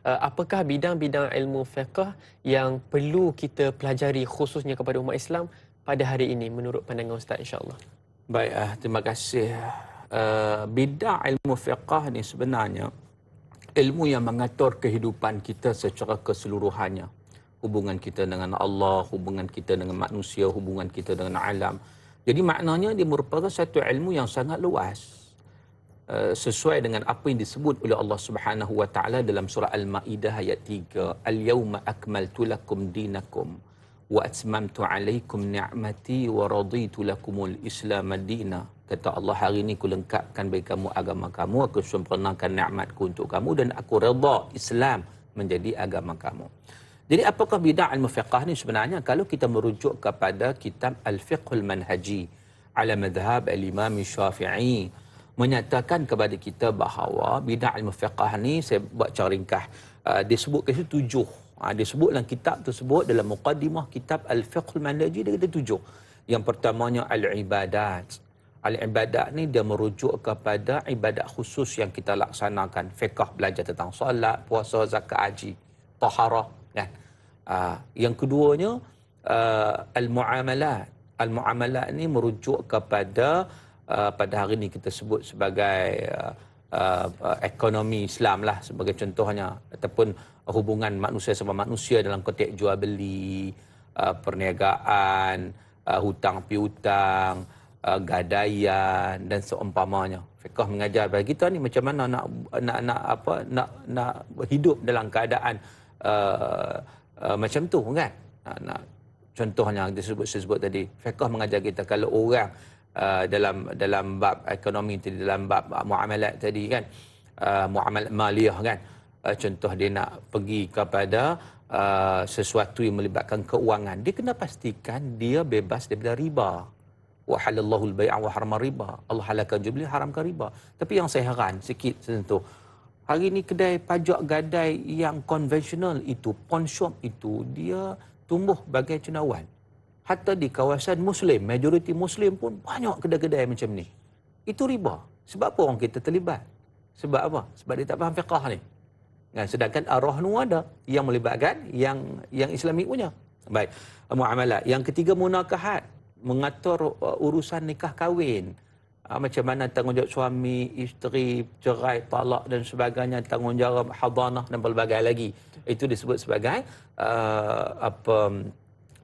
Eh, apakah bidang-bidang ilmu fiqah yang perlu kita pelajari khususnya kepada umat Islam pada hari ini menurut pandangan Ustaz insyaAllah? Baik, uh, terima kasih. Uh, bidang ilmu fiqah ini sebenarnya ilmu yang mengatur kehidupan kita secara keseluruhannya. Hubungan kita dengan Allah, hubungan kita dengan manusia, hubungan kita dengan alam. Jadi maknanya dia merupakan satu ilmu yang sangat luas. Eh, sesuai dengan apa yang disebut oleh Allah Subhanahu wa taala dalam surah Al-Maidah ayat 3 Al-yauma akmaltu lakum dinakum wa atmamtu alaikum ni'mati wa raditu lakumul islam dina kata Allah hari ini kulengkapkan bagi kamu agama kamu aku sempurnakan nikmatku untuk kamu dan aku redha Islam menjadi agama kamu jadi apakah bid'ah al-mufaqah ni sebenarnya kalau kita merujuk kepada kitab al-fiqhul manhaji ala madhhab al-imam syafi'i menyatakan kepada kita bahawa bidah ilmu mufaqah ni saya buat cara ringkas uh, ah, disebut ke tujuh uh, ah, disebut dalam kitab tersebut dalam mukadimah kitab al-fiqh al-manhaji dia kata tujuh yang pertamanya al-ibadat Al-ibadat ni dia merujuk kepada ibadat khusus yang kita laksanakan. Fiqah belajar tentang solat, puasa, zakat, haji, taharah. Kan? Ah, yang keduanya, al-mu'amalat. Al-mu'amalat ni merujuk kepada Uh, pada hari ini kita sebut sebagai uh, uh, ekonomi Islam lah sebagai contohnya ataupun hubungan manusia sama manusia dalam konteks jual beli uh, perniagaan uh, hutang piutang uh, gadaian dan seumpamanya fiqh mengajar bagi kita ni macam mana nak nak nak apa nak nak hidup dalam keadaan uh, uh, macam tu kan nak, nak contohnya disebut sebut tadi fiqh mengajar kita kalau orang Uh, dalam dalam bab ekonomi tadi dalam bab muamalat tadi kan uh, muamalat maliyah kan uh, contoh dia nak pergi kepada uh, sesuatu yang melibatkan keuangan dia kena pastikan dia bebas daripada riba wa halallahu al-bai'a wa harama riba Allah halalkan jual beli haramkan riba tapi yang saya heran sikit sentuh hari ni kedai pajak gadai yang konvensional itu pawn shop itu dia tumbuh bagai cendawan Hatta di kawasan Muslim, majoriti Muslim pun banyak kedai-kedai macam ni. Itu riba. Sebab apa orang kita terlibat? Sebab apa? Sebab dia tak faham fiqah ni. Nah, sedangkan arah nu ada yang melibatkan yang yang islamik punya. Baik. Mu'amalah. Yang ketiga, munakahat. Mengatur uh, urusan nikah kahwin. Uh, macam mana tanggungjawab suami, isteri, cerai, talak dan sebagainya. Tanggungjawab hadanah dan pelbagai lagi. Itu disebut sebagai uh, apa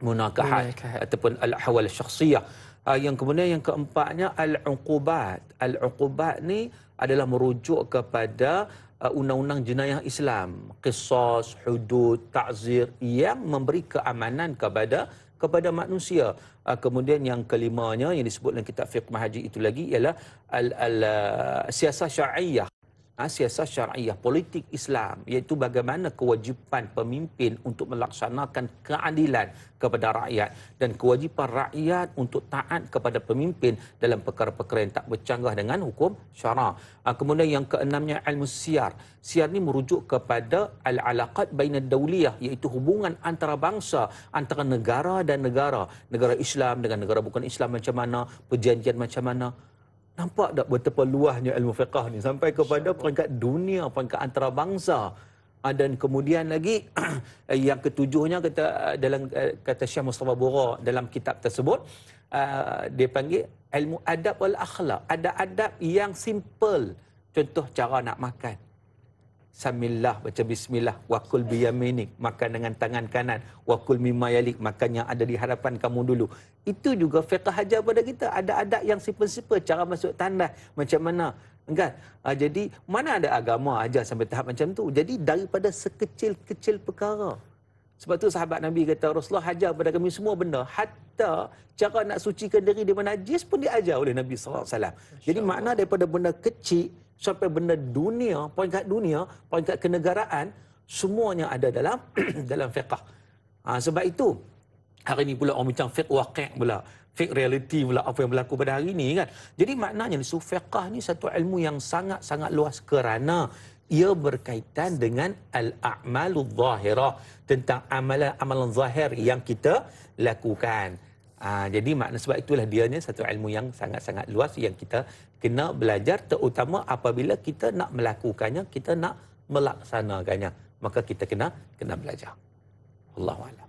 munakahat ataupun al-ahwal syakhsiyah. Uh, yang kemudian yang keempatnya al-uqubat. Al-uqubat ni adalah merujuk kepada ah, undang-undang uh, jenayah Islam, qisas, hudud, ta'zir yang memberi keamanan kepada kepada manusia. Uh, kemudian yang kelimanya yang disebut dalam kitab fiqh mahaji itu lagi ialah al-siasah -al syariah ha, siasat syariah, politik Islam iaitu bagaimana kewajipan pemimpin untuk melaksanakan keadilan kepada rakyat dan kewajipan rakyat untuk taat kepada pemimpin dalam perkara-perkara yang tak bercanggah dengan hukum syarah. Ah, ha, kemudian yang keenamnya ilmu siar. Siar ini merujuk kepada al-alaqat baina dauliyah iaitu hubungan antara bangsa, antara negara dan negara. Negara Islam dengan negara bukan Islam macam mana, perjanjian macam mana. Nampak tak betapa luahnya ilmu fiqah ni sampai kepada peringkat dunia, peringkat antarabangsa ah, dan kemudian lagi eh, yang ketujuhnya kata eh, dalam eh, kata Syekh Mustafa Bora dalam kitab tersebut ah, dia panggil ilmu adab wal akhlak, ada adab yang simple. Contoh cara nak makan, samillah baca bismillah Wakul biyaminik makan dengan tangan kanan Wakul mimayalik yalik makan yang ada di hadapan kamu dulu itu juga fiqh hajar pada kita ada adat yang simple-simple cara masuk tandas macam mana kan ah, jadi mana ada agama ajar sampai tahap macam tu jadi daripada sekecil-kecil perkara sebab tu sahabat Nabi kata Rasulullah hajar pada kami semua benda hatta cara nak sucikan diri mana najis pun diajar oleh Nabi saw. jadi makna daripada benda kecil sampai benda dunia, peringkat dunia, peringkat kenegaraan, semuanya ada dalam dalam fiqah. Ha, sebab itu, hari ini pula orang bincang fiqh waqiq pula, fiqh reality pula apa yang berlaku pada hari ini kan. Jadi maknanya so, fiqah ni satu ilmu yang sangat-sangat luas kerana ia berkaitan dengan al amalul zahirah tentang amalan-amalan zahir yang kita lakukan. Ha, jadi makna sebab itulah dianya satu ilmu yang sangat-sangat luas yang kita kena belajar terutama apabila kita nak melakukannya, kita nak melaksanakannya. Maka kita kena kena belajar. Allahu'alam.